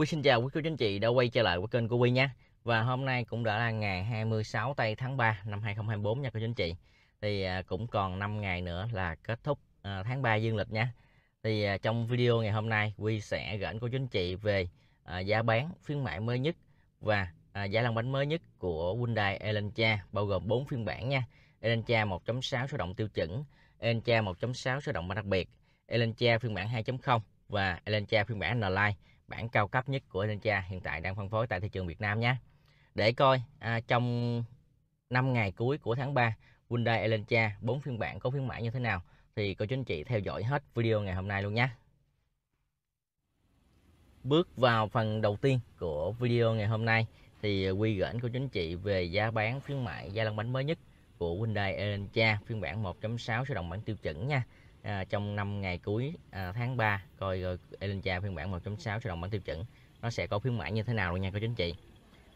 Quy xin chào quý cô chú anh chị đã quay trở lại với kênh của Quy nha. Và hôm nay cũng đã là ngày 26 tây tháng 3 năm 2024 nha cô chú anh chị. Thì à, cũng còn 5 ngày nữa là kết thúc à, tháng 3 dương lịch nha. Thì à, trong video ngày hôm nay Quy sẽ gửi cô chú anh chị về giá bán phiên bản mới nhất và giá lăn bánh mới nhất của Hyundai Elantra bao gồm 4 phiên bản nha. Elantra 1.6 số động tiêu chuẩn, Elantra 1.6 số động đặc biệt, Elantra phiên bản 2.0 và Elantra phiên bản N-Line bản cao cấp nhất của Ninja hiện tại đang phân phối tại thị trường Việt Nam nhé. Để coi à, trong 5 ngày cuối của tháng 3 Hyundai Elantra 4 phiên bản có khuyến mãi như thế nào thì cô chú anh chị theo dõi hết video ngày hôm nay luôn nhé. Bước vào phần đầu tiên của video ngày hôm nay thì quy gửi của chính anh chị về giá bán khuyến mại gia lăng bánh mới nhất của Hyundai Elantra phiên bản 1.6 số động bản tiêu chuẩn nha à, trong 5 ngày cuối à, tháng 3 coi rồi Elincha phiên bản 1.6 sẽ động bản tiêu chuẩn nó sẽ có phiên bản như thế nào luôn nha cô chú anh chị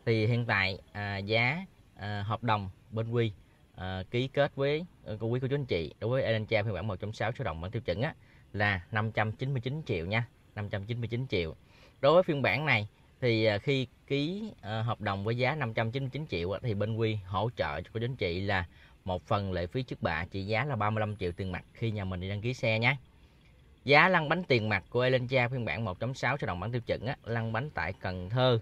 thì hiện tại à, giá à, hợp đồng bên Quy à, ký kết với à, cô quý cô chú anh chị đối với Elincha phiên bản 1.6 số động bản tiêu chuẩn á, là 599 triệu nha 599 triệu đối với phiên bản này thì à, khi ký à, hợp đồng với giá 599 triệu thì bên Quy hỗ trợ cho cô chú anh chị là một phần lệ phí trước bạ trị giá là 35 triệu tiền mặt khi nhà mình đi đăng ký xe nhé giá lăn bánh tiền mặt của Elencha phiên bản 1.6 sẽ đồng bản tiêu chuẩn á, lăn bánh tại Cần Thơ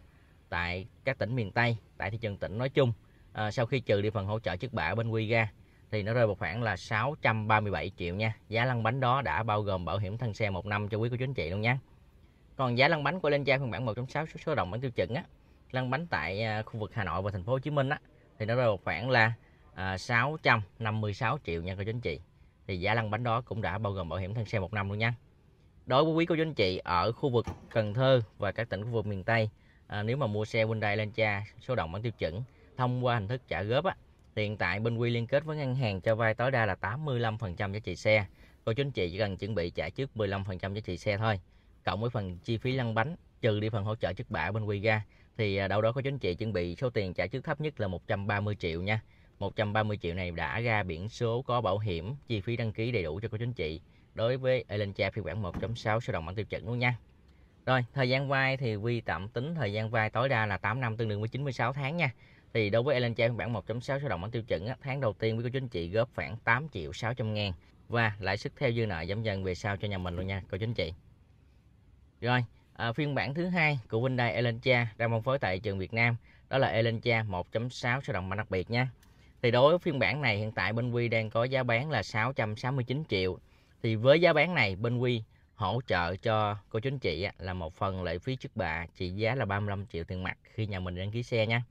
tại các tỉnh miền Tây tại thị trường tỉnh nói chung à, sau khi trừ đi phần hỗ trợ trước bạ bên quy ra thì nó rơi vào khoảng là 637 triệu nha giá lăn bánh đó đã bao gồm bảo hiểm thân xe một năm cho quý cô chú anh chị luôn nha còn giá lăn bánh của Elencha phiên bản 1.6 số đồng bản tiêu chuẩn á, lăn bánh tại à, khu vực Hà Nội và thành phố Hồ Chí Minh á, thì nó rơi vào khoảng là à, 656 triệu nha cô chú anh chị thì giá lăn bánh đó cũng đã bao gồm bảo hiểm thân xe một năm luôn nha đối với quý cô chú anh chị ở khu vực Cần Thơ và các tỉnh khu vực miền Tây à, nếu mà mua xe Hyundai Elantra số động bản tiêu chuẩn thông qua hình thức trả góp á, hiện tại bên Quy liên kết với ngân hàng cho vay tối đa là 85% giá trị xe cô chú anh chị chỉ cần chuẩn bị trả trước 15% giá trị xe thôi cộng với phần chi phí lăn bánh trừ đi phần hỗ trợ trước bạ bên Quy ra thì à, đâu đó cô chú anh chị chuẩn bị số tiền trả trước thấp nhất là 130 triệu nha 130 triệu này đã ra biển số có bảo hiểm, chi phí đăng ký đầy đủ cho cô chú anh chị đối với Elantra phiên bản 1.6 số đồng bản tiêu chuẩn luôn nha. Rồi, thời gian vay thì Vi tạm tính thời gian vay tối đa là 8 năm tương đương với 96 tháng nha. Thì đối với Elantra phiên bản 1.6 số đồng bản tiêu chuẩn, á, tháng đầu tiên với cô chú anh chị góp khoảng 8 triệu 600 ngàn và lãi suất theo dư nợ giảm dần về sau cho nhà mình luôn nha cô chú anh chị. Rồi, à, phiên bản thứ hai của Hyundai Elantra đang phân phối tại trường Việt Nam đó là Elantra 1.6 số đồng bản đặc biệt nha. Thì đối với phiên bản này hiện tại bên Quy đang có giá bán là 669 triệu. Thì với giá bán này bên Quy hỗ trợ cho cô chú anh chị là một phần lệ phí trước bạ trị giá là 35 triệu tiền mặt khi nhà mình đăng ký xe nha.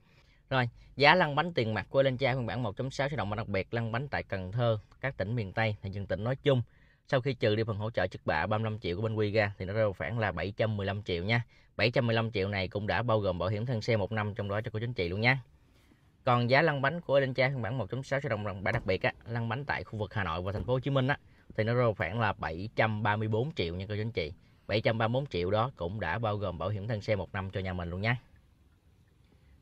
Rồi, giá lăn bánh tiền mặt của lên cha phiên bản 1.6 sẽ động và đặc biệt lăn bánh tại Cần Thơ, các tỉnh miền Tây thì dân tỉnh nói chung. Sau khi trừ đi phần hỗ trợ trước bạ 35 triệu của bên Quy ra thì nó rơi vào khoảng là 715 triệu nha. 715 triệu này cũng đã bao gồm bảo hiểm thân xe một năm trong đó cho cô chú anh chị luôn nha còn giá lăn bánh của Linh Trang phiên bản 1.6 triệu đồng bản đặc biệt á, lăn bánh tại khu vực Hà Nội và thành phố Hồ Chí Minh á thì nó rơi khoảng là 734 triệu nha cô chú anh chị. 734 triệu đó cũng đã bao gồm bảo hiểm thân xe 1 năm cho nhà mình luôn nha.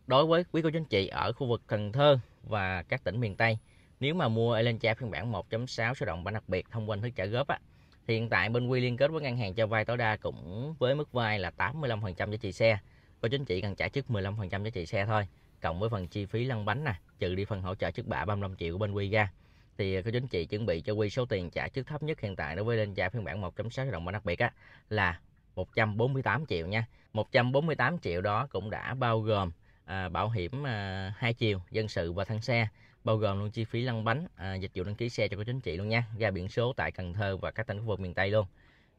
Đối với quý cô chú anh chị ở khu vực Cần Thơ và các tỉnh miền Tây, nếu mà mua Elantra phiên bản 1.6 sôi động bản đặc biệt thông qua hình thức trả góp á, thì hiện tại bên Quy liên kết với ngân hàng cho vay tối đa cũng với mức vay là 85% giá trị xe. Cô chú anh chị cần trả trước 15% giá trị xe thôi cộng với phần chi phí lăn bánh nè trừ đi phần hỗ trợ trước bạ 35 triệu của bên Quy ra thì à, cô chính anh chị chuẩn bị cho Quy số tiền trả trước thấp nhất hiện tại đối với lên giá phiên bản 1.6 đồng đặc biệt á là 148 triệu nha 148 triệu đó cũng đã bao gồm à, bảo hiểm à, hai chiều dân sự và thân xe bao gồm luôn chi phí lăn bánh à, dịch vụ đăng ký xe cho cô chính trị luôn nha ra biển số tại Cần Thơ và các tỉnh khu vực miền Tây luôn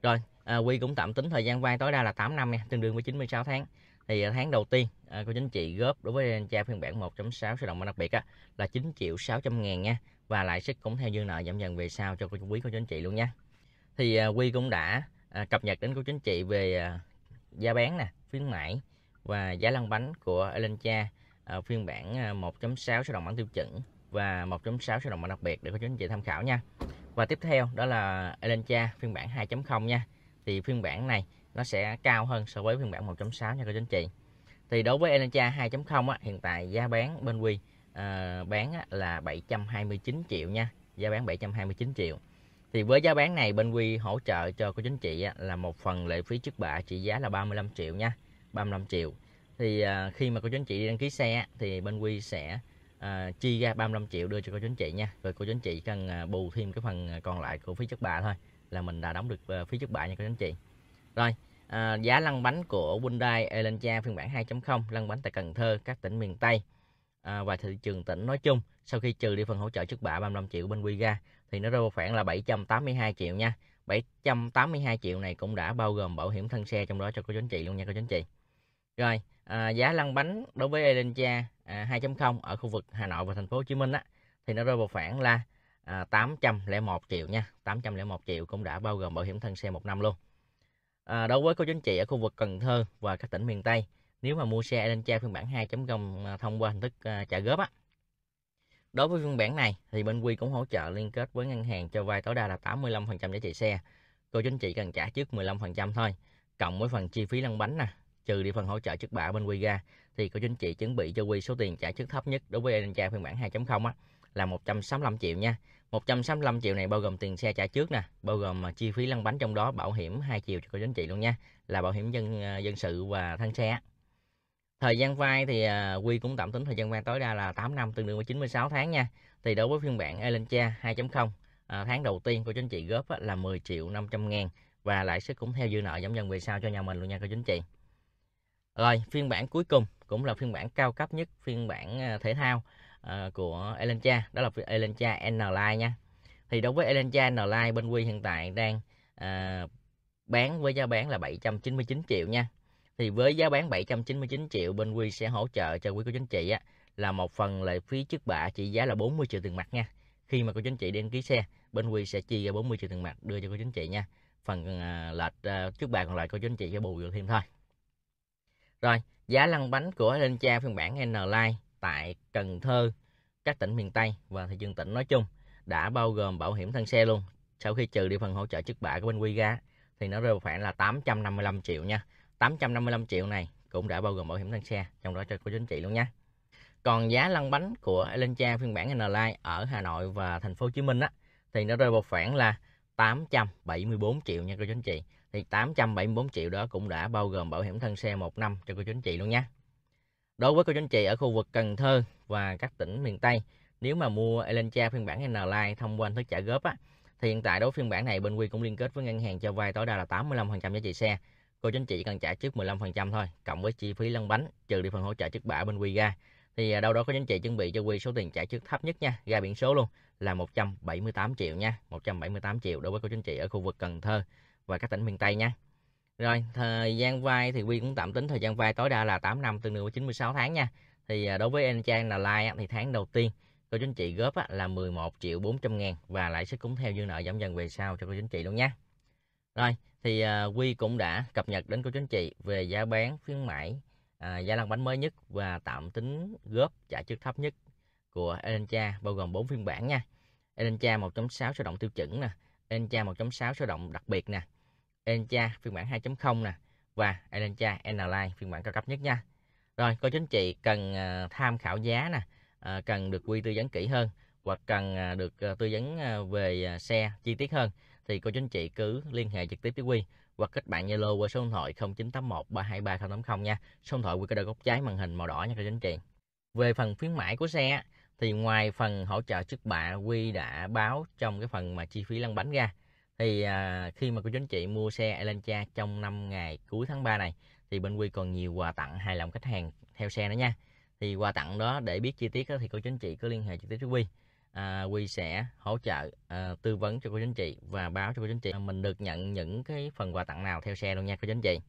rồi à, Quy cũng tạm tính thời gian vay tối đa là 8 năm nha tương đương với 96 tháng thì à, tháng đầu tiên à, cô chính chị góp đối với Danica phiên bản 1.6 sôi động và đặc biệt á, là 9 triệu 600 ngàn nha và lãi suất cũng theo dư nợ giảm dần về sau cho cô quý cô chính chị luôn nha thì à, Quy cũng đã à, cập nhật đến cô chính chị về à, giá bán nè khuyến mãi và giá lăn bánh của Elencha à, phiên bản 1.6 sôi động bản tiêu chuẩn và 1.6 sôi động bản đặc biệt để cô chính chị tham khảo nha và tiếp theo đó là Elencha phiên bản 2.0 nha thì phiên bản này nó sẽ cao hơn so với phiên bản 1.6 nha các anh chị thì đối với Elantra 2.0 á, hiện tại giá bán bên Quy à, bán á, là 729 triệu nha giá bán 729 triệu thì với giá bán này bên Quy hỗ trợ cho cô chính chị á, là một phần lệ phí trước bạ trị giá là 35 triệu nha 35 triệu thì à, khi mà cô chính chị đi đăng ký xe á, thì bên Quy sẽ à, chi ra 35 triệu đưa cho cô chính chị nha rồi cô chính chị cần à, bù thêm cái phần còn lại của phí trước bạ thôi là mình đã đóng được à, phí trước bạ nha cô chính chị rồi, à, giá lăn bánh của Hyundai Elantra phiên bản 2.0 lăn bánh tại Cần Thơ, các tỉnh miền Tây à, và thị trường tỉnh nói chung sau khi trừ đi phần hỗ trợ trước bạ 35 triệu bên Quiga thì nó rơi vào khoảng là 782 triệu nha. 782 triệu này cũng đã bao gồm bảo hiểm thân xe trong đó cho cô chú anh chị luôn nha cô chú anh chị. Rồi, à, giá lăn bánh đối với Elantra à, 2.0 ở khu vực Hà Nội và thành phố Hồ Chí Minh á thì nó rơi vào khoảng là à, 801 triệu nha, 801 triệu cũng đã bao gồm bảo hiểm thân xe một năm luôn à, đối với cô chú anh chị ở khu vực Cần Thơ và các tỉnh miền Tây nếu mà mua xe Elantra phiên bản 2.0 à, thông qua hình thức à, trả góp á đối với phiên bản này thì bên Quy cũng hỗ trợ liên kết với ngân hàng cho vay tối đa là 85% giá trị xe cô chú anh chị cần trả trước 15% thôi cộng với phần chi phí lăn bánh nè trừ đi phần hỗ trợ trước bạ bên Quy ra thì cô chú anh chị chuẩn bị cho Quy số tiền trả trước thấp nhất đối với Elantra phiên bản 2.0 á là 165 triệu nha 165 triệu này bao gồm tiền xe trả trước nè, bao gồm à, chi phí lăn bánh trong đó bảo hiểm hai chiều cho cô chú anh chị luôn nha, là bảo hiểm dân à, dân sự và thân xe. Thời gian vay thì à, Quy cũng tạm tính thời gian vay tối đa là 8 năm tương đương với 96 tháng nha. Thì đối với phiên bản Elantra 2.0, à, tháng đầu tiên của chú anh chị góp là 10 triệu 500 ngàn và lãi suất cũng theo dư nợ giảm dần về sau cho nhà mình luôn nha cô chú anh chị. Rồi, phiên bản cuối cùng cũng là phiên bản cao cấp nhất, phiên bản thể thao uh, của Elantra đó là Elantra N-Line nha thì đối với Elantra N-Line bên Quy hiện tại đang uh, bán với giá bán là 799 triệu nha thì với giá bán 799 triệu bên Quy sẽ hỗ trợ cho quý cô chính anh chị á, là một phần lệ phí trước bạ trị giá là 40 triệu tiền mặt nha khi mà cô chính anh chị đăng ký xe bên Quy sẽ chi ra 40 triệu tiền mặt đưa cho cô chính anh chị nha phần uh, lệch uh, trước bạ còn lại cô chính anh chị sẽ bù được thêm thôi rồi giá lăn bánh của Elantra phiên bản N-Line tại Cần Thơ, các tỉnh miền Tây và thị trường tỉnh nói chung đã bao gồm bảo hiểm thân xe luôn. Sau khi trừ đi phần hỗ trợ trước bạ của bên Quy ra thì nó rơi vào khoảng là 855 triệu nha. 855 triệu này cũng đã bao gồm bảo hiểm thân xe, trong đó cho cô chính trị luôn nha. Còn giá lăn bánh của Elantra phiên bản N-Line ở Hà Nội và thành phố Hồ Chí Minh á thì nó rơi vào khoảng là 874 triệu nha cô chú anh chị. Thì 874 triệu đó cũng đã bao gồm bảo hiểm thân xe 1 năm cho cô chú anh chị luôn nha. Đối với cô chú anh chị ở khu vực Cần Thơ và các tỉnh miền Tây, nếu mà mua Elantra phiên bản N-Line thông qua hình thức trả góp á, thì hiện tại đối phiên bản này bên Quy cũng liên kết với ngân hàng cho vay tối đa là 85% giá trị xe. Cô chú anh chị cần trả trước 15% thôi, cộng với chi phí lăn bánh trừ đi phần hỗ trợ trước bạ bên Quy ra. Thì à, đâu đó có anh chị chuẩn bị cho Quy số tiền trả trước thấp nhất nha, ra biển số luôn là 178 triệu nha, 178 triệu đối với cô chú anh chị ở khu vực Cần Thơ và các tỉnh miền Tây nha. Rồi, thời gian vay thì Quy cũng tạm tính thời gian vay tối đa là 8 năm tương đương với 96 tháng nha. Thì à, đối với anh Trang là like thì tháng đầu tiên cô chú anh chị góp là 11 triệu 400 ngàn và lãi suất cũng theo dư nợ giảm dần về sau cho cô chú anh chị luôn nha. Rồi, thì à, Quy cũng đã cập nhật đến cô chú anh chị về giá bán khuyến mãi, à, giá lăn bánh mới nhất và tạm tính góp trả trước thấp nhất của Elencha bao gồm 4 phiên bản nha. Elencha 1.6 sơ động tiêu chuẩn nè, Elencha 1.6 sơ động đặc biệt nè, Elantra phiên bản 2.0 nè và Elantra Line phiên bản cao cấp nhất nha. Rồi có chính anh chị cần ờ, tham khảo giá nè, ờ, cần được quy tư vấn kỹ hơn hoặc cần ờ, được tư vấn về xe chi tiết hơn thì cô chính anh chị cứ liên hệ trực tiếp với Quy hoặc kết bạn Zalo qua số điện thoại 0981 323 nha. Số điện thoại Quy có đầu góc trái màn hình màu đỏ nha cô chính anh chị. Về phần khuyến mãi của xe thì ngoài phần hỗ trợ trước bạ Quy đã báo trong cái phần mà chi phí lăn bánh ra thì à, khi mà cô chú anh chị mua xe Elantra trong 5 ngày cuối tháng 3 này thì bên Quy còn nhiều quà tặng hài lòng khách hàng theo xe nữa nha thì quà tặng đó để biết chi tiết đó, thì cô chú anh chị cứ liên hệ trực tiếp với Quy à, Quy sẽ hỗ trợ à, tư vấn cho cô chú anh chị và báo cho cô chú anh chị à, mình được nhận những cái phần quà tặng nào theo xe luôn nha cô chú anh chị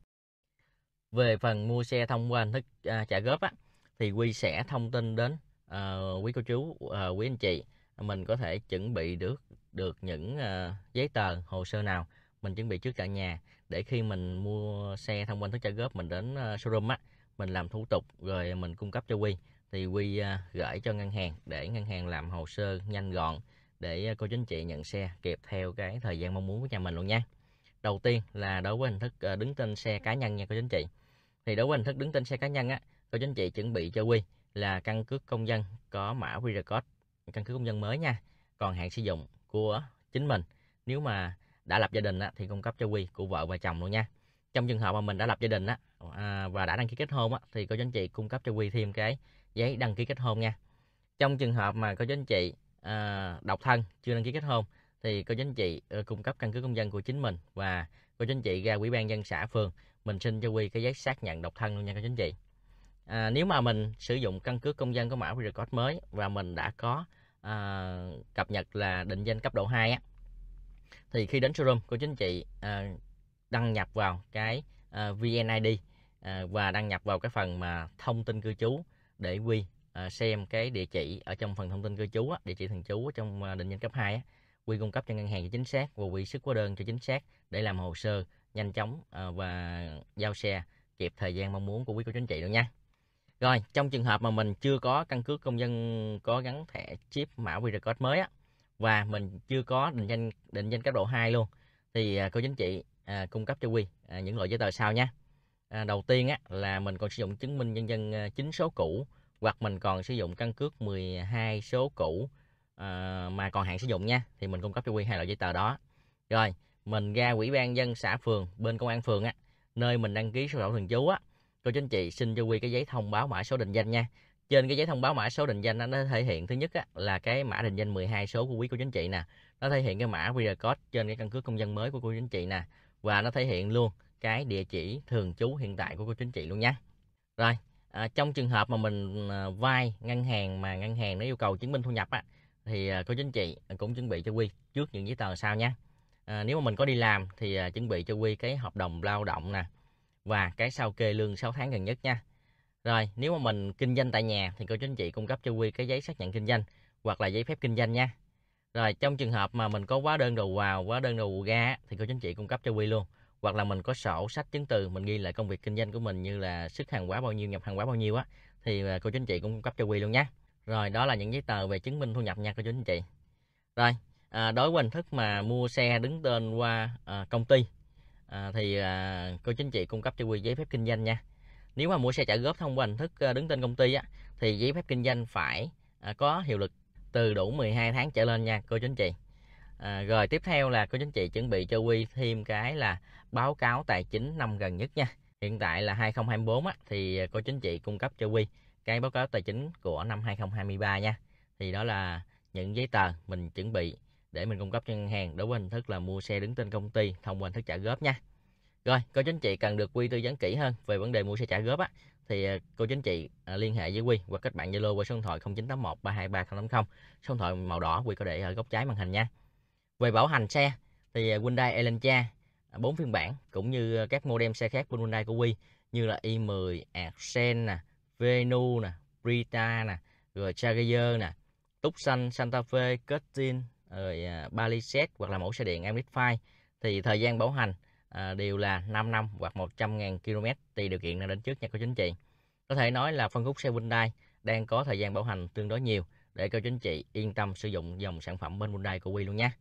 về phần mua xe thông qua hình thức à, trả góp á thì Quy sẽ thông tin đến à, quý cô chú à, quý anh chị mình có thể chuẩn bị được được những uh, giấy tờ hồ sơ nào mình chuẩn bị trước tại nhà để khi mình mua xe thông qua thứ trả góp mình đến ờ, showroom á mình làm thủ tục rồi mình cung cấp cho quy thì quy ờ, gửi cho ngân hàng để ngân hàng làm hồ sơ nhanh gọn để cô chính chị nhận xe kịp theo cái thời gian mong muốn của nhà mình luôn nha đầu tiên là đối với hình thức đứng tên xe cá nhân nha cô chính chị thì đối với hình thức đứng tên xe cá nhân á cô chính chị chuẩn bị cho quy là căn cước công dân có mã QR code căn cước công dân mới nha còn hạn sử dụng của chính mình nếu mà đã lập gia đình á, thì cung cấp cho quy của vợ và chồng luôn nha trong trường hợp mà mình đã lập gia đình á, à, và đã đăng ký kết hôn á, thì cô chú anh chị cung cấp cho quy thêm cái giấy đăng ký kết hôn nha trong trường hợp mà có chú anh chị à, độc thân chưa đăng ký kết hôn thì có chú anh chị ờ, cung cấp căn cứ công dân của chính mình và có chú anh chị ra ủy ban dân xã phường mình xin cho quy cái giấy xác nhận độc thân luôn nha các anh chị à, nếu mà mình sử dụng căn cứ công dân có mã QR code mới và mình đã có à, cập nhật là định danh cấp độ 2 á thì khi đến showroom cô chính chị à, đăng nhập vào cái à, VNID à, và đăng nhập vào cái phần mà thông tin cư trú để quy à, xem cái địa chỉ ở trong phần thông tin cư trú á, địa chỉ thường trú trong à, định danh cấp 2 á quy cung cấp cho ngân hàng cho chính xác và quy sức hóa đơn cho chính xác để làm hồ sơ nhanh chóng à, và giao xe kịp thời gian mong muốn của quý cô chính chị luôn nha rồi, trong trường hợp mà mình chưa có căn cước công dân có gắn thẻ chip mã QR code mới á và mình chưa có định danh định danh cấp độ 2 luôn thì à, cô chính chị à, cung cấp cho Quy à, những loại giấy tờ sau nha. À, đầu tiên á là mình còn sử dụng chứng minh nhân dân à, chính số cũ hoặc mình còn sử dụng căn cước 12 số cũ à, mà còn hạn sử dụng nha thì mình cung cấp cho Quy hai loại giấy tờ đó. Rồi, mình ra ủy ban dân xã phường bên công an phường á nơi mình đăng ký sổ đỏ thường trú á cô chú anh chị xin cho quy cái giấy thông báo mã số định danh nha trên cái giấy thông báo mã số định danh nó thể hiện thứ nhất là cái mã định danh 12 số của quý cô chú anh chị nè nó thể hiện cái mã QR code trên cái căn cước công dân mới của cô chú anh chị nè và nó thể hiện luôn cái địa chỉ thường trú hiện tại của cô chú anh chị luôn nha rồi à, trong trường hợp mà mình à, vay ngân hàng mà ngân hàng nó yêu cầu chứng minh thu nhập á, thì à, cô chú anh chị cũng chuẩn bị cho quy trước những giấy tờ sau nha à, nếu mà mình có đi làm thì à, chuẩn bị cho quy cái hợp đồng lao động nè và cái sao kê lương 6 tháng gần nhất nha. Rồi, nếu mà mình kinh doanh tại nhà thì cô chú anh chị cung cấp cho Quy cái giấy xác nhận kinh doanh hoặc là giấy phép kinh doanh nha. Rồi, trong trường hợp mà mình có quá đơn đầu vào, quá đơn đầu ra thì cô chú anh chị cung cấp cho Quy luôn. Hoặc là mình có sổ sách chứng từ mình ghi lại công việc kinh doanh của mình như là sức hàng hóa bao nhiêu, nhập hàng hóa bao nhiêu á thì à, cô chú anh chị cung cấp cho Quy luôn nhé. Rồi, đó là những giấy tờ về chứng minh thu nhập nha cô chú anh chị. Rồi, à, đối với hình thức mà mua xe đứng tên qua à, công ty à, thì à, cô chính chị cung cấp cho quy giấy phép kinh doanh nha nếu mà mua xe trả góp thông qua hình thức ờ, đứng tên công ty á, thì giấy phép kinh doanh phải à, có hiệu lực từ đủ 12 tháng trở lên nha cô chính chị à, rồi tiếp theo là cô chính chị chuẩn bị cho quy thêm cái là báo cáo tài chính năm gần nhất nha hiện tại là 2024 á, thì à, cô chính chị cung cấp cho quy cái báo cáo tài chính của năm 2023 nha thì đó là những giấy tờ mình chuẩn bị để mình cung cấp cho ngân hàng đối với hình thức là mua xe đứng tên công ty thông qua hình thức trả góp nha rồi cô chú anh chị cần được quy tư vấn kỹ hơn về vấn đề mua xe trả góp á thì ờ, cô chú anh chị ờ, liên hệ với quy hoặc kết bạn zalo qua số điện thoại 0981 323080 số điện thoại màu đỏ quy có để ở góc trái màn hình nha về bảo hành xe thì ờ, Hyundai Elantra bốn phiên bản cũng như các model xe khác của Hyundai của Quy như là i10, Accent nè, Venu nè, Brita nè, rồi Charger nè, Tucson, Santa Fe, Cutting, rồi ờ, à, baliset hoặc là mẫu xe điện em file thì thời gian bảo hành à, đều là 5 năm hoặc 100.000 km tùy điều kiện nào đến trước nha cô chú anh chị. Có thể nói là phân khúc xe Hyundai đang có thời gian bảo hành tương đối nhiều để cô chú anh chị yên tâm sử dụng dòng sản phẩm bên Hyundai của Quy luôn nha.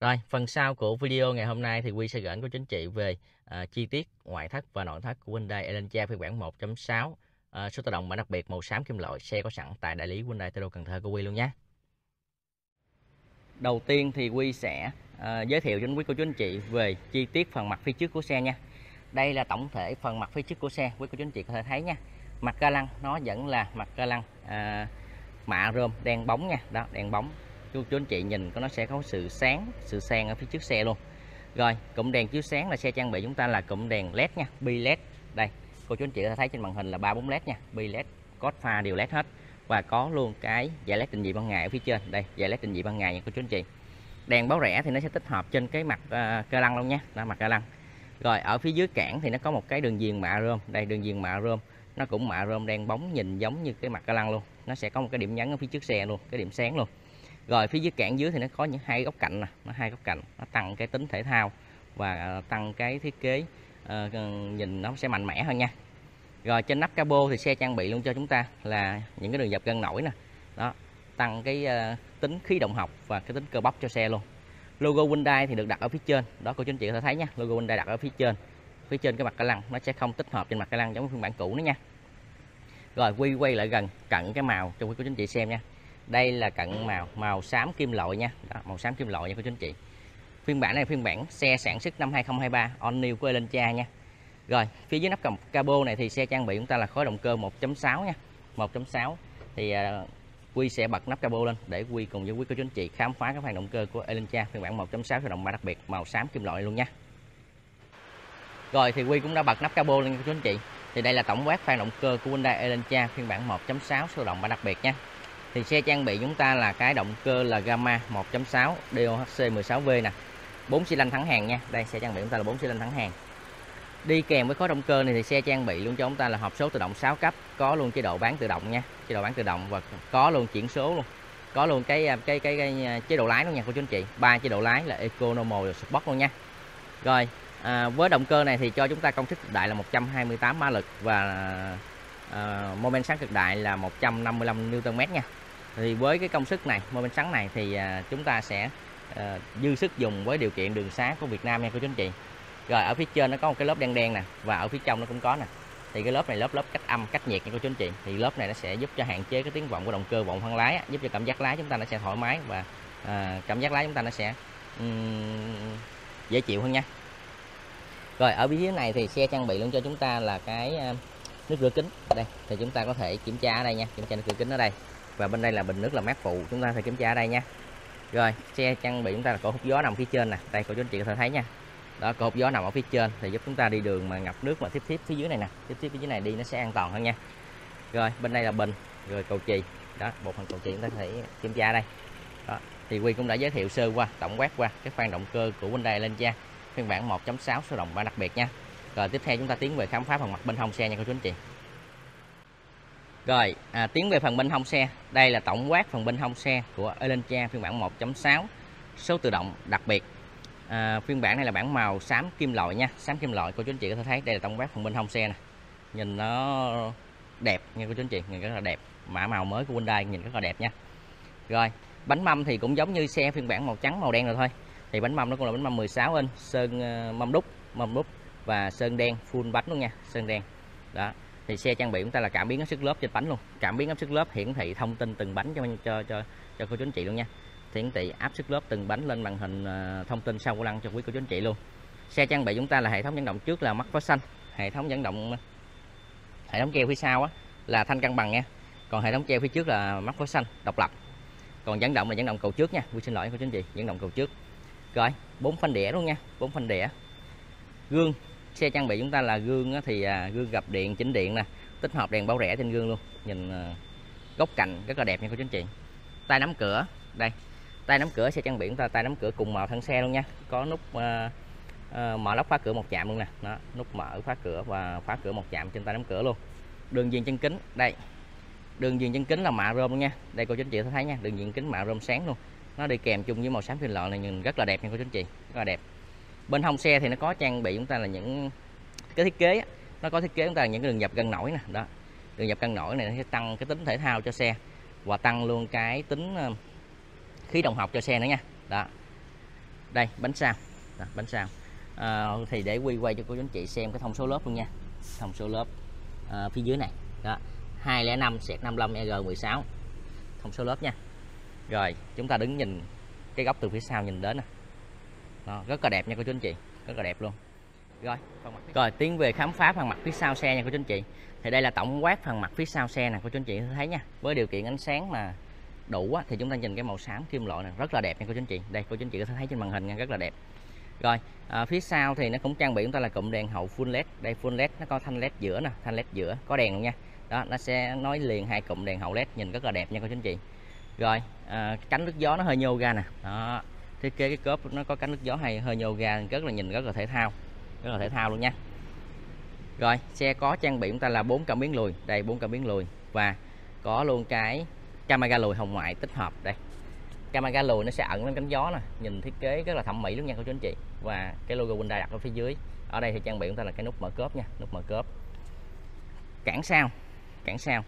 Rồi, phần sau của video ngày hôm nay thì Quy sẽ gửi đến cô chú anh chị về à, chi tiết ngoại thất và nội thất của Hyundai Elantra phiên bản 1.6 à, số tự động mã đặc biệt màu xám kim loại xe có sẵn tại đại lý Hyundai Tây Đô Cần Thơ của Quy luôn nha. Đầu tiên thì Quy sẽ à, giới thiệu cho quý cô chú anh chị về chi tiết phần mặt phía trước của xe nha. Đây là tổng thể phần mặt phía trước của xe, quý cô chú anh chị có thể thấy nha. Mặt ca lăng nó vẫn là mặt ca lăng à, mạ rơm đen bóng nha, đó đen bóng. Chú chú anh chị nhìn có nó sẽ có sự sáng, sự sang ở phía trước xe luôn. Rồi, cụm đèn chiếu sáng là xe trang bị chúng ta là cụm đèn LED nha, bi LED. Đây, cô chú anh chị có thể thấy trên màn hình là ba bốn LED nha, bi LED, có pha đều LED hết và có luôn cái giải lát trình vị ban ngày ở phía trên đây giải lát trình vị ban ngày nha cô chú anh chị đèn báo rẽ thì nó sẽ tích hợp trên cái mặt uh, ờ, cơ lăng luôn nhé đó mặt cơ lăng rồi ở phía dưới cản thì nó có một cái đường viền mạ rơm đây đường viền mạ rơm nó cũng mạ rơm đen bóng nhìn giống như cái mặt cơ lăng luôn nó sẽ có một cái điểm nhấn ở phía trước xe luôn cái điểm sáng luôn rồi phía dưới cản dưới thì nó có những hai góc cạnh nè nó hai góc cạnh nó tăng cái tính thể thao và ờ, tăng cái thiết kế uh, nhìn nó sẽ mạnh mẽ hơn nha rồi trên nắp capo thì xe trang bị luôn cho chúng ta là những cái đường dập gân nổi nè đó tăng cái uh, tính khí động học và cái tính cơ bắp cho xe luôn logo Hyundai thì được đặt ở phía trên đó cô chú anh chị có thể thấy nha logo Hyundai đặt ở phía trên phía trên cái mặt cái lăng nó sẽ không tích hợp trên mặt cái lăng giống phiên bản cũ nữa nha rồi quy quay lại gần cận cái màu cho quý cô chú anh chị xem nha đây là cận màu màu xám kim loại nha đó, màu xám kim loại nha cô chú anh chị phiên bản này phiên bản xe sản xuất năm 2023 on new của Elantra nha rồi, phía dưới nắp capo này thì xe trang bị chúng ta là khối động cơ 1.6 nha. 1.6 thì à, Quy sẽ bật nắp capo lên để Quy cùng với quý cô chú anh chị khám phá các phần động cơ của Elintra phiên bản 1.6 khởi động ba đặc biệt màu xám kim loại luôn nha. Rồi thì Quy cũng đã bật nắp capo lên cho chú anh chị. Thì đây là tổng quát phan động cơ của Hyundai Elantra phiên bản 1.6 sôi động ba đặc biệt nha. Thì xe trang bị chúng ta là cái động cơ là Gamma 1.6 DOHC 16V nè. 4 xi lanh thẳng hàng nha. Đây xe trang bị chúng ta là 4 xi lanh thẳng hàng đi kèm với khối động cơ này thì xe trang bị luôn cho chúng ta là hộp số tự động 6 cấp có luôn chế độ bán tự động nha chế độ bán tự động và có luôn chuyển số luôn có luôn cái à, cái cái, cái à, chế độ lái luôn nha cô chú anh chị ba chế độ lái là eco normal sport luôn nha rồi à, với động cơ này thì cho chúng ta công suất đại là 128 mã lực và à, moment sáng cực đại là 155 mét nha thì với cái công suất này moment sáng này thì à, chúng ta sẽ à, dư sức dùng với điều kiện đường xá của Việt Nam nha cô chú anh chị rồi ở phía trên nó có một cái lớp đen đen nè và ở phía trong nó cũng có nè thì cái lớp này lớp lớp cách âm cách nhiệt nha cô chú anh chị thì lớp này nó sẽ giúp cho hạn chế cái tiếng vọng của động cơ vọng phân lái giúp cho cảm giác lái chúng ta nó sẽ thoải mái và à, cảm giác lái chúng ta nó sẽ um, dễ chịu hơn nha rồi ở phía này thì xe trang bị luôn cho chúng ta là cái à, nước rửa kính đây thì chúng ta có thể kiểm tra ở đây nha kiểm tra nước rửa kính ở đây và bên đây là bình nước làm mát phụ chúng ta sẽ kiểm tra ở đây nha rồi xe trang bị chúng ta là cổ hút gió nằm phía trên nè đây cô chú anh chị có thể thấy nha đó cột gió nằm ở phía trên thì giúp chúng ta đi đường mà ngập nước mà tiếp tiếp phía dưới này nè tiếp tiếp phía dưới này đi nó sẽ an toàn hơn nha rồi bên đây là bình rồi cầu chì đó bộ phận cầu chì chúng ta có thể kiểm tra đây đó thì quy cũng đã giới thiệu sơ qua tổng quát qua cái khoang động cơ của bên đây lên cha phiên bản 1.6 số động bản đặc biệt nha rồi tiếp theo chúng ta tiến về khám phá phần mặt bên hông xe nha cô chú anh chị rồi à, tiến về phần bên hông xe đây là tổng quát phần bên hông xe của Elantra phiên bản 1.6 số tự động đặc biệt à, phiên bản này là bản màu xám kim loại nha xám kim loại cô chú anh chị có thể thấy đây là tông quét phần bên hông xe nè nhìn nó đẹp nha cô chú anh chị nhìn rất là đẹp mã màu mới của Hyundai nhìn rất là đẹp nha rồi bánh mâm thì cũng giống như xe phiên bản màu trắng màu đen rồi thôi thì bánh mâm nó cũng là bánh mâm 16 inch sơn ờ, mâm đúc mâm đúc và sơn đen full bánh luôn nha sơn đen đó thì xe trang bị chúng ta là cảm biến áp suất lớp trên bánh luôn cảm biến áp suất lớp hiển thị thông tin từng bánh cho cho cho cho cô chú anh chị luôn nha hiển thị áp suất lốp từng bánh lên màn hình à, thông tin sau vô lăng cho quý cô chú anh chị luôn xe trang bị chúng ta là hệ thống dẫn động trước là mắt phó xanh hệ thống dẫn động hệ thống treo phía sau á, là thanh cân bằng nha còn hệ thống treo phía trước là mắt phó xanh độc lập còn dẫn động là dẫn động cầu trước nha quý xin lỗi cô chú anh chị dẫn động cầu trước rồi bốn phanh đĩa luôn nha bốn phanh đĩa gương xe trang bị chúng ta là gương á thì à, gương gập điện chỉnh điện nè tích hợp đèn báo rẽ trên gương luôn nhìn à, góc cạnh rất là đẹp nha cô chú anh chị tay nắm cửa đây tay nắm cửa xe trang biển ta tay nắm cửa cùng màu thân xe luôn nha có nút uh, uh, mở lóc khóa cửa một chạm luôn nè đó nút mở khóa cửa và khóa cửa một chạm trên tay nắm cửa luôn đường viền chân kính đây đường viền chân kính là mạ rôm luôn nha đây cô chú anh chị thấy nha đường viền kính mạ rôm sáng luôn nó đi kèm chung với màu xám phim lọ này nhìn rất là đẹp nha cô chú anh chị rất là đẹp bên hông xe thì nó có trang bị chúng ta là những cái thiết kế nó có thiết kế chúng ta là những cái đường nhập gân nổi nè đó đường nhập gân nổi này nó sẽ tăng cái tính thể thao cho xe và tăng luôn cái tính ờ, khí đồng học cho xe nữa nha đó đây bánh sau đó, bánh sau à, ờ, thì để quy quay cho cô chú anh chị xem cái thông số lớp luôn nha thông số lớp à, phía dưới này đó 205 sẹt 55 EG 16 thông số lớp nha rồi chúng ta đứng nhìn cái góc từ phía sau nhìn đến nè đó, rất là đẹp nha cô chú anh chị rất là đẹp luôn rồi rồi tiến về khám phá phần mặt phía sau xe nha cô chú anh chị thì đây là tổng quát phần mặt phía sau xe nè cô chú anh chị thấy nha với điều kiện ánh sáng mà đủ á, thì chúng ta nhìn cái màu xám kim loại này rất là đẹp nha cô chú anh chị đây cô chú anh chị có thể thấy trên màn hình nha rất là đẹp rồi à, phía sau thì nó cũng trang bị chúng ta là cụm đèn hậu full led đây full led nó có thanh led giữa nè thanh led giữa có đèn luôn nha đó nó sẽ nói liền hai cụm đèn hậu led nhìn rất là đẹp nha cô chú anh chị rồi à, cánh nước gió nó hơi nhô ra nè đó thiết kế cái cốp nó có cánh nước gió hay hơi nhô ra rất là nhìn rất là thể thao rất là thể thao luôn nha rồi xe có trang bị chúng ta là bốn cảm biến lùi đây bốn cảm biến lùi và có luôn cái camera lùi hồng ngoại tích hợp đây camera lùi nó sẽ ẩn lên cánh gió nè nhìn thiết kế rất là thẩm mỹ luôn nha cô chú anh chị và cái logo Hyundai đặt ở phía dưới ở đây thì trang bị chúng ta là cái nút mở cốp nha nút mở cốp cản sau cản sau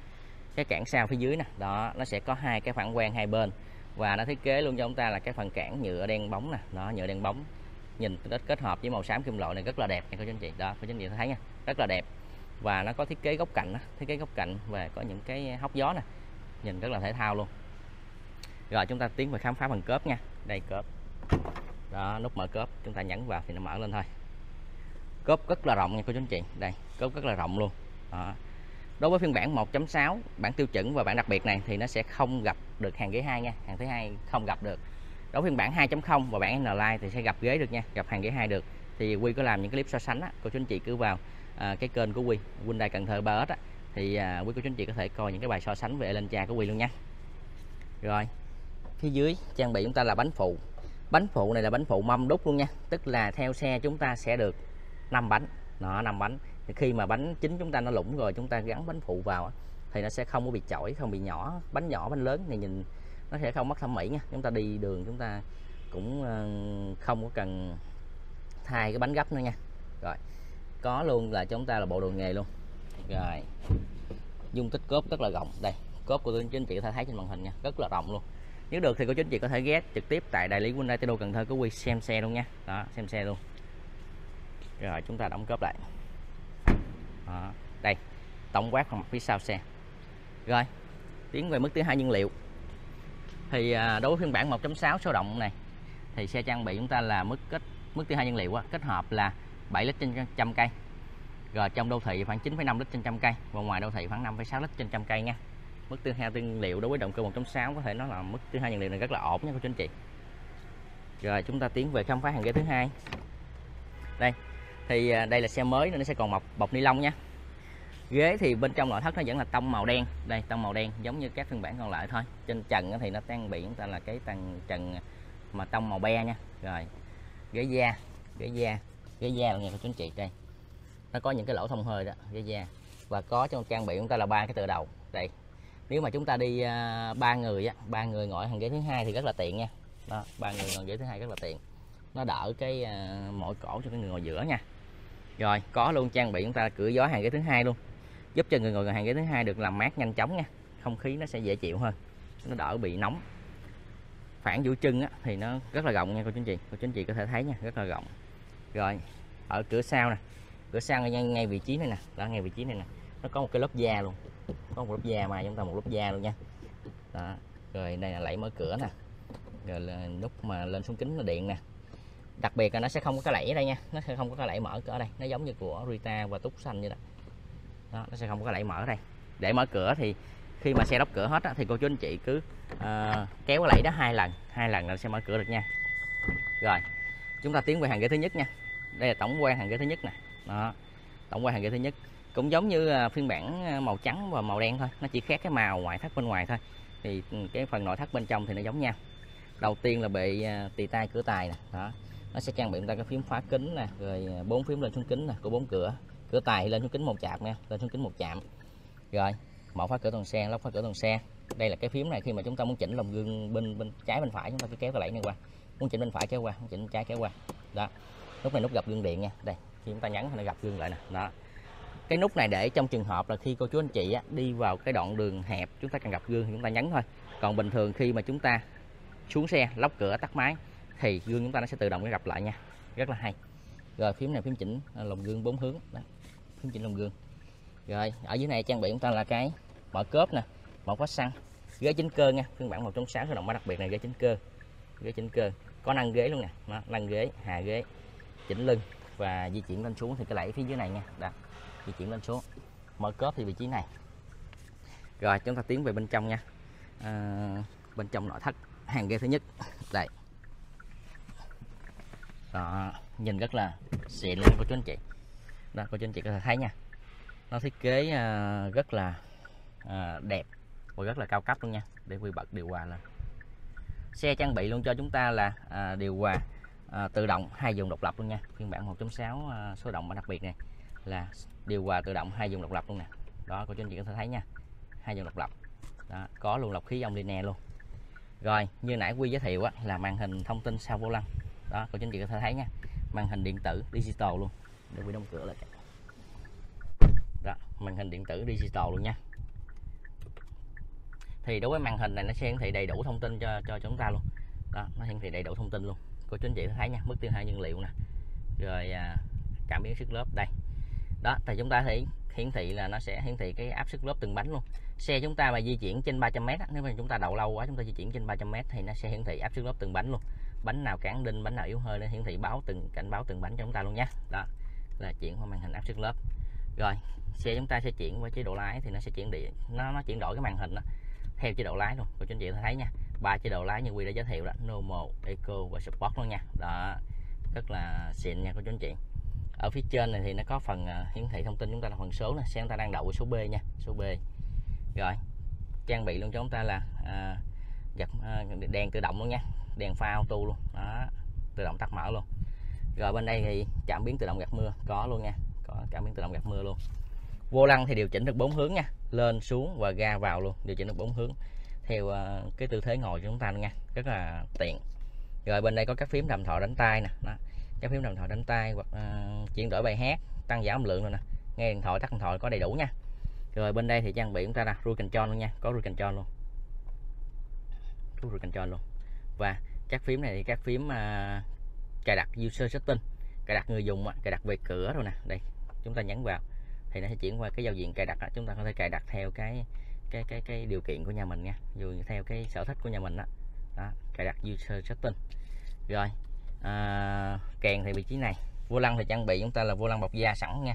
cái cản sau phía dưới nè đó nó sẽ có hai cái phản quang hai bên và nó thiết kế luôn cho chúng ta là cái phần cản nhựa đen bóng nè đó nhựa đen bóng nhìn nó kết hợp với màu xám kim loại này rất là đẹp nha cô chú anh chị đó cô chú anh chị thấy nha rất là đẹp và nó có thiết kế góc cạnh thiết kế góc cạnh và có những cái hốc gió nè nhìn rất là thể thao luôn rồi chúng ta tiến về khám phá phần cớp nha đây cớp đó nút mở cớp chúng ta nhấn vào thì nó mở lên thôi cớp rất là rộng nha cô chú anh chị đây cớp rất là rộng luôn đó. đối với phiên bản 1.6 bản tiêu chuẩn và bản đặc biệt này thì nó sẽ không gặp được hàng ghế hai nha hàng thứ hai không gặp được đối với phiên bản 2.0 và bản N Line thì sẽ gặp ghế được nha gặp hàng ghế hai được thì Quy có làm những clip so sánh á, cô chú anh chị cứ vào à, cái kênh của Quy Hyundai Cần Thơ 3S á, thì à, quý cô chú anh chị có thể coi những cái bài so sánh về lên Elantra của Quy luôn nha rồi phía dưới trang bị chúng ta là bánh phụ bánh phụ này là bánh phụ mâm đúc luôn nha tức là theo xe chúng ta sẽ được 5 bánh nó 5 bánh thì khi mà bánh chính chúng ta nó lủng rồi chúng ta gắn bánh phụ vào thì nó sẽ không có bị chổi không bị nhỏ bánh nhỏ bánh lớn này nhìn nó sẽ không mất thẩm mỹ nha chúng ta đi đường chúng ta cũng ờ, không có cần thay cái bánh gấp nữa nha rồi có luôn là chúng ta là bộ đồ nghề luôn rồi dung tích cốp rất là rộng đây cốp của tôi chính chị có thể thấy trên màn hình nha rất là rộng luôn nếu được thì cô chính chị có thể ghé trực tiếp tại đại lý Hyundai Tây Cần Thơ cứ quy xem xe luôn nha đó xem xe luôn rồi chúng ta đóng cốp lại đó. đây tổng quát phần phía sau xe rồi tiến về mức thứ hai nhiên liệu thì à, đối với phiên bản 1.6 số động này thì xe trang bị chúng ta là mức kết mức thứ hai nhiên liệu á, kết hợp là 7 lít trên 100 cây rồi trong đô thị khoảng 9,5 lít trên trăm cây và ngoài đô thị khoảng 5,6 lít trên trăm cây nha mức tiêu hao nhiên liệu đối với động cơ 1.6 có thể nói là mức tiêu hao nhiên liệu này rất là ổn nha cô chú anh chị rồi chúng ta tiến về khám phá hàng ghế thứ hai đây thì à, đây là xe mới nên nó sẽ còn mọc bọc ni lông nha ghế thì bên trong nội thất nó vẫn là tông màu đen đây tông màu đen giống như các phiên bản còn lại thôi trên trần thì nó tan biển ta là cái tầng trần mà tông màu be nha rồi ghế da ghế da ghế da là nghe chú anh chị đây nó có những cái lỗ thông hơi đó gây da và có trong trang bị chúng ta là ba cái tựa đầu đây nếu mà chúng ta đi à, ba người á ba người ngồi hàng ghế thứ hai thì rất là tiện nha đó ba người ngồi ghế thứ hai rất là tiện nó đỡ cái à, mỗi cổ cho cái người ngồi giữa nha rồi có luôn trang bị chúng ta cửa gió hàng ghế thứ hai luôn giúp cho người ngồi hàng ghế thứ hai được làm mát nhanh chóng nha không khí nó sẽ dễ chịu hơn nó đỡ bị nóng phản vũ chân á, thì nó rất là rộng nha cô chú anh chị cô chú anh chị có thể thấy nha rất là rộng rồi ở cửa sau nè cửa sang ngay, ngay vị trí này nè đó ngay vị trí này nè nó có một cái lớp da luôn có một lớp da mà chúng ta một lớp da luôn nha đó rồi đây là lẫy mở cửa nè rồi nút mà lên xuống kính là điện nè đặc biệt là nó sẽ không có cái lẫy ở đây nha nó sẽ không có cái lẫy mở cửa ở đây nó giống như của Rita và Túc Xanh như đó. đó nó sẽ không có cái lẫy mở ở đây để mở cửa thì khi mà xe đóng cửa hết á, thì cô chú anh chị cứ uh, kéo cái lẫy đó hai lần hai lần là sẽ mở cửa được nha rồi chúng ta tiến về hàng ghế thứ nhất nha đây là tổng quan hàng ghế thứ nhất nè đó tổng quan hàng ghế thứ nhất cũng giống như à, phiên bản à, màu trắng và màu đen thôi nó chỉ khác cái màu ngoại thất bên ngoài thôi thì ừ, cái phần nội thất bên trong thì nó giống nhau đầu tiên là bị à, tì tay cửa tài nè đó nó sẽ trang bị chúng ta cái phím phá kính nè rồi bốn phím lên xuống kính nè của bốn cửa cửa tài lên xuống kính một chạm nha lên xuống kính một chạm rồi mở khóa cửa toàn xe lóc khóa cửa toàn xe đây là cái phím này khi mà chúng ta muốn chỉnh lồng gương bên bên trái bên phải chúng ta cứ kéo cái lẫy này qua muốn chỉnh bên phải kéo qua muốn chỉnh bên trái kéo qua đó lúc này nút gập gương điện nha đây khi chúng ta nhắn thì nó gặp gương lại nè đó cái nút này để trong trường hợp là khi cô chú anh chị á, đi vào cái đoạn đường hẹp chúng ta cần gặp gương thì chúng ta nhắn thôi còn bình thường khi mà chúng ta xuống xe lóc cửa tắt máy thì gương chúng ta nó sẽ tự động nó gặp lại nha rất là hay rồi phím này phím chỉnh à, lồng gương bốn hướng đó phím chỉnh lồng gương rồi ở dưới này trang bị chúng ta là cái mở cốp nè mở khóa xăng ghế chính cơ nha phiên bản 1.6 số động máy đặc biệt này ghế chính cơ ghế chính cơ có năng ghế luôn nè đó, năng ghế hạ ghế chỉnh lưng và di chuyển lên xuống thì cái lẫy phía dưới này nha đặt di chuyển lên xuống mở cốp thì vị trí này rồi chúng ta tiến về bên trong nha à, bên trong nội thất hàng ghế thứ nhất đây đó nhìn rất là xịn luôn cô chú anh chị đó cô chú anh chị có thể thấy nha nó thiết kế à, rất là à, đẹp và rất là cao cấp luôn nha để quy bật điều hòa lên xe trang bị luôn cho chúng ta là à, điều hòa à, tự động hai vùng độc lập luôn nha phiên bản 1.6 à, số động bản đặc biệt này là điều hòa tự động hai vùng độc lập luôn nè đó cô chú anh chị có thể thấy nha hai vùng độc lập đó, có luôn lọc khí dòng nè luôn rồi như nãy quy giới thiệu á, là màn hình thông tin sau vô lăng đó cô chú anh chị có thể thấy nha màn hình điện tử digital luôn để quy đóng cửa lại đó màn hình điện tử digital luôn nha thì đối với màn hình này nó sẽ hiển thị đầy đủ thông tin cho cho chúng ta luôn đó nó hiển thị đầy đủ thông tin luôn cô chú anh chị thấy nha mức tiêu hao nhiên liệu nè rồi à, cảm biến sức lốp đây đó thì chúng ta thấy hiển thị là nó sẽ hiển thị cái áp sức lốp từng bánh luôn xe chúng ta mà di chuyển trên 300m á, nếu mà chúng ta đậu lâu quá chúng ta di chuyển trên 300m thì nó sẽ hiển thị áp sức lốp từng bánh luôn bánh nào cán đinh bánh nào yếu hơi nó hiển thị báo từng cảnh báo từng bánh cho chúng ta luôn nha đó là chuyển qua màn hình áp sức lốp rồi xe chúng ta sẽ chuyển qua chế độ lái thì nó sẽ chuyển điện nó nó chuyển đổi cái màn hình đó, theo chế độ lái luôn cô chú anh chị thấy nha ba chế độ lái như quy đã giới thiệu đó normal eco và sport luôn nha đó rất là xịn nha cô chú anh chị ở phía trên này thì nó có phần à, hiển thị thông tin chúng ta là phần số nè xe chúng ta đang đậu số B nha số B rồi trang bị luôn cho chúng ta là à, giật à, đèn tự động luôn nha đèn pha auto luôn đó tự động tắt mở luôn rồi bên đây thì cảm biến tự động gạt mưa có luôn nha có cảm biến tự động gạt mưa luôn vô lăng thì điều chỉnh được bốn hướng nha lên xuống và ga vào luôn điều chỉnh được bốn hướng theo ờ, cái tư thế ngồi của chúng ta nha rất là tiện rồi bên đây có các phím đầm thọ đánh tay nè đó. các phím đầm thọ đánh tay hoặc uh, chuyển đổi bài hát tăng giảm âm lượng rồi nè nghe điện thoại tắt điện thoại có đầy đủ nha rồi bên đây thì trang bị chúng ta là rui cành tròn luôn nha có rui cành tròn luôn rui cành tròn luôn và các phím này thì các phím uh, cài đặt user setting cài đặt người dùng cài đặt về cửa rồi nè đây chúng ta nhấn vào thì nó sẽ chuyển qua cái giao diện cài đặt chúng ta có thể cài đặt theo cái cái cái cái điều kiện của nhà mình nha dù theo cái sở thích của nhà mình đó, đó cài đặt user setting rồi à, kèn thì vị trí này vô lăng thì trang bị chúng ta là vô lăng bọc da sẵn nha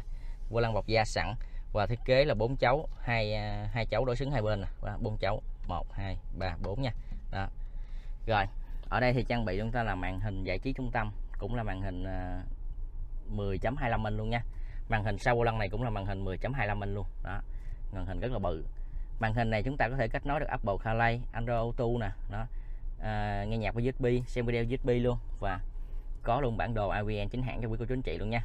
vô lăng bọc da sẵn và thiết kế là bốn chấu hai à, hai chấu đối xứng hai bên bốn chấu một hai ba bốn nha đó rồi ở đây thì trang bị chúng ta là màn hình giải trí trung tâm cũng là màn hình 10.25 à, inch luôn nha màn hình sau vô lăng này cũng là màn hình 10.25 inch luôn đó màn hình rất là bự màn hình này chúng ta có thể kết nối được Apple CarPlay Android Auto nè đó à, nghe nhạc qua USB xem video USB luôn và có luôn bản đồ avn chính hãng cho quý cô chú anh chị luôn nha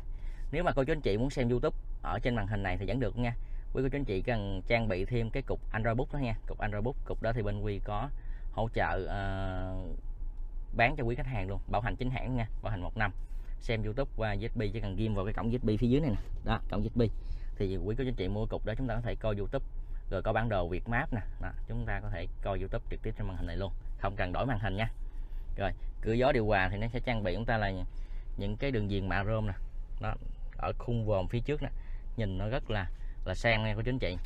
nếu mà cô chú anh chị muốn xem YouTube ở trên màn hình này thì vẫn được nha quý cô chú anh chị cần trang bị thêm cái cục Android Book đó nha cục Android Book cục đó thì bên Quy có hỗ trợ uh, bán cho quý khách hàng luôn bảo hành chính hãng nha bảo hành một năm xem YouTube qua USB chỉ cần ghim vào cái cổng USB phía dưới này nè đó cổng USB thì quý cô chú anh chị mua cục đó chúng ta có thể coi YouTube rồi có bản đồ Việt Map nè đó, chúng ta có thể coi YouTube trực tiếp trên màn hình này luôn không cần đổi màn hình nha rồi cửa gió điều hòa thì nó sẽ trang bị chúng ta là những cái đường viền mạ rơm nè đó ở khung vòm phía trước nè nhìn nó rất là là sang nha cô chú anh chị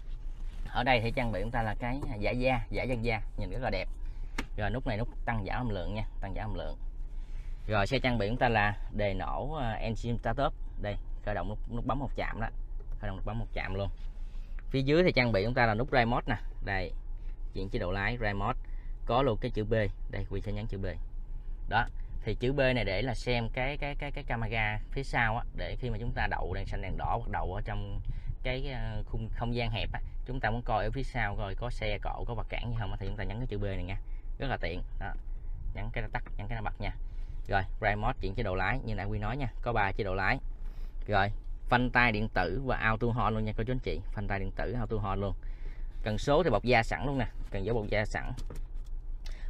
ở đây thì trang bị chúng ta là cái giả da giả dân da nhìn rất là đẹp rồi nút này nút tăng giảm âm lượng nha tăng giảm âm lượng rồi xe trang bị chúng ta là đề nổ engine ờ, startup đây khởi động nút, nút bấm một chạm đó khởi động nút bấm một chạm luôn phía dưới thì trang bị chúng ta là nút remote nè đây chuyển chế độ lái remote có luôn cái chữ B đây quy sẽ nhấn chữ B đó thì chữ B này để là xem cái cái cái cái camera phía sau á, để khi mà chúng ta đậu đèn xanh đèn đỏ hoặc đậu ở trong cái ờ, khung không gian hẹp á, chúng ta muốn coi ở phía sau rồi có xe cộ có vật cản gì không thì chúng ta nhấn cái chữ B này nha rất là tiện đó nhấn cái tắt nhấn cái bật nha rồi remote chuyển chế độ lái như nãy quy nói nha có ba chế độ lái rồi phanh tay điện tử và auto horn luôn nha cô chú anh chị phanh tay điện tử auto horn luôn cần số thì bọc da sẵn luôn nè cần giỏ bọc da sẵn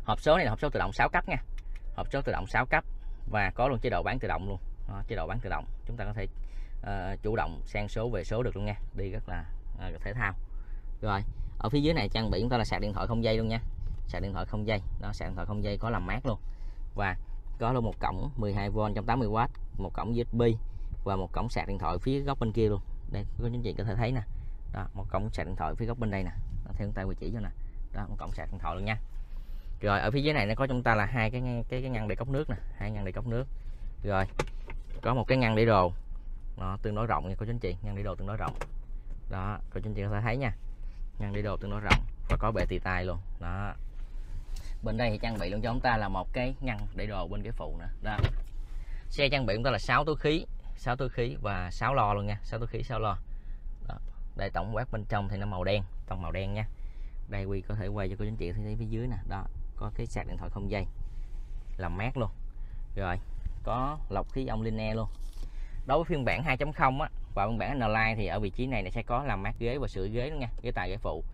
hộp số này là hộp số tự động 6 cấp nha hộp số tự động 6 cấp và có luôn chế độ bán tự động luôn đó, chế độ bán tự động chúng ta có thể uh, chủ động sang số về số được luôn nha đi rất là uh, thể thao rồi ở phía dưới này trang bị chúng ta là sạc điện thoại không dây luôn nha sạc điện thoại không dây nó sạc điện thoại không dây có làm mát luôn và có luôn một cổng 12V 180W một cổng USB và một cổng sạc điện thoại phía góc bên kia luôn đây có những chị có thể thấy nè đó một cổng sạc điện thoại phía góc bên đây nè đó, theo tay vừa chỉ cho nè đó một cổng sạc điện thoại luôn nha rồi ở phía dưới này nó có chúng ta là hai cái cái cái ngăn để cốc nước nè hai ngăn để cốc nước rồi có một cái ngăn để đồ nó tương đối rộng nha cô chú anh chị ngăn để đồ tương đối rộng đó cô chú anh chị có thể thấy nha ngăn để đồ tương đối rộng và có bệ tì tay luôn đó bên đây thì trang bị luôn cho chúng ta là một cái ngăn để đồ bên cái phụ nè đó xe trang bị chúng ta là 6 túi khí 6 túi khí và 6 lò luôn nha 6 túi khí 6 lò Đó. đây tổng quát bên trong thì nó màu đen tông màu đen nha đây Quy có thể quay cho cô chính chị thấy phía dưới nè đó có cái sạc điện thoại không dây làm mát luôn rồi có lọc khí ông linh linear luôn đối với phiên bản 2.0 á và phiên bản n thì ở vị trí này sẽ có làm mát ghế và sửa ghế luôn nha ghế tài ghế phụ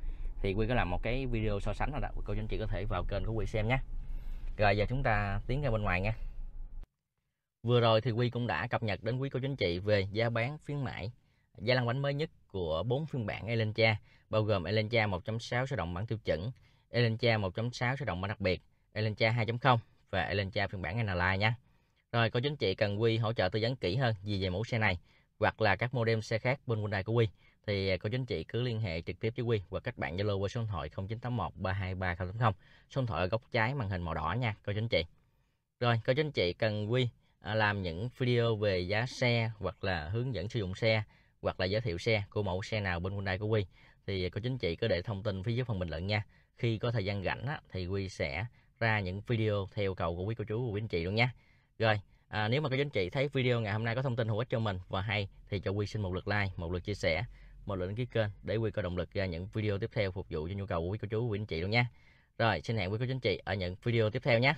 thì Quy có làm một cái video so sánh rồi đó cô anh chị có thể vào kênh của Quy xem nhé rồi giờ chúng ta tiến ra bên ngoài nha Vừa rồi thì Quy cũng đã cập nhật đến quý cô chú anh chị về giá bán phiên mãi giá lăn bánh mới nhất của bốn phiên bản elantra bao gồm elantra 1.6 số động bản tiêu chuẩn, elantra 1.6 số động bản đặc biệt, elantra 2.0 và elantra phiên bản Nline nha. Rồi cô chú anh chị cần Quy hỗ trợ tư vấn kỹ hơn gì về mẫu xe này hoặc là các model xe khác bên Hyundai của Quy thì à, cô chú anh chị cứ liên hệ trực tiếp với Quy hoặc các bạn Zalo qua số điện thoại 0981 323 080. Số điện thoại ở góc trái màn hình màu đỏ nha cô chú anh chị. Rồi cô chú anh chị cần Quy À, làm những video về giá xe hoặc là hướng dẫn sử dụng xe hoặc là giới thiệu xe của mẫu xe nào bên Hyundai của Quy thì cô chính chị cứ để thông tin phía dưới phần bình luận nha. Khi có thời gian rảnh á, thì Quy sẽ ra những video theo cầu của quý cô chú của quý anh chị luôn nha. Rồi, à, nếu mà cô chính chị thấy video ngày hôm nay có thông tin hữu ích cho mình và hay thì cho Quy xin một lượt like, một lượt chia sẻ, một lượt đăng ký kênh để Quy có động lực ra những video tiếp theo phục vụ cho nhu cầu của quý cô chú của quý anh chị luôn nha. Rồi, xin hẹn quý cô chính chị ở những video tiếp theo nhé.